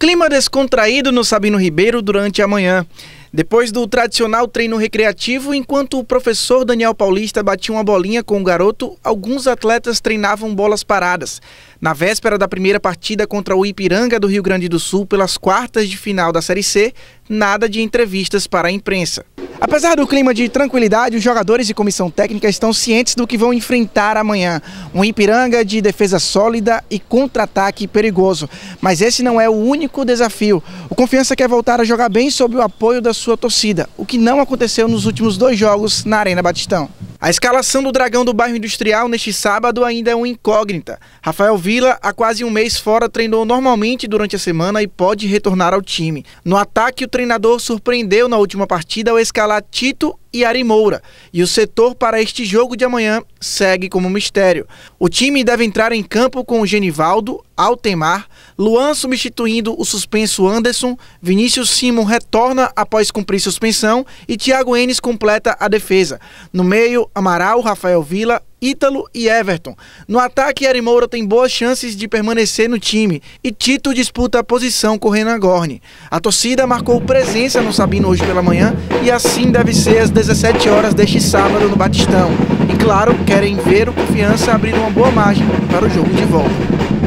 Clima descontraído no Sabino Ribeiro durante a manhã. Depois do tradicional treino recreativo, enquanto o professor Daniel Paulista batia uma bolinha com o garoto, alguns atletas treinavam bolas paradas. Na véspera da primeira partida contra o Ipiranga do Rio Grande do Sul pelas quartas de final da Série C, nada de entrevistas para a imprensa. Apesar do clima de tranquilidade, os jogadores e comissão técnica estão cientes do que vão enfrentar amanhã. Um Ipiranga de defesa sólida e contra-ataque perigoso. Mas esse não é o único desafio. O Confiança quer voltar a jogar bem sob o apoio da sua torcida, o que não aconteceu nos últimos dois jogos na Arena Batistão. A escalação do Dragão do Bairro Industrial neste sábado ainda é uma incógnita. Rafael Vila, há quase um mês fora, treinou normalmente durante a semana e pode retornar ao time. No ataque, o treinador surpreendeu na última partida ao escalar Tito e Ari Moura. E o setor para este jogo de amanhã segue como mistério. O time deve entrar em campo com o Genivaldo, Altemar, Luan substituindo o suspenso Anderson, Vinícius Simon retorna após cumprir suspensão e Thiago Enes completa a defesa. No meio, Amaral, Rafael Vila, Ítalo e Everton. No ataque, Eri Moura tem boas chances de permanecer no time e Tito disputa a posição correndo a Gorne. A torcida marcou presença no Sabino hoje pela manhã e assim deve ser às 17 horas deste sábado no Batistão. E claro, querem ver o Confiança abrir uma boa margem para o jogo de volta.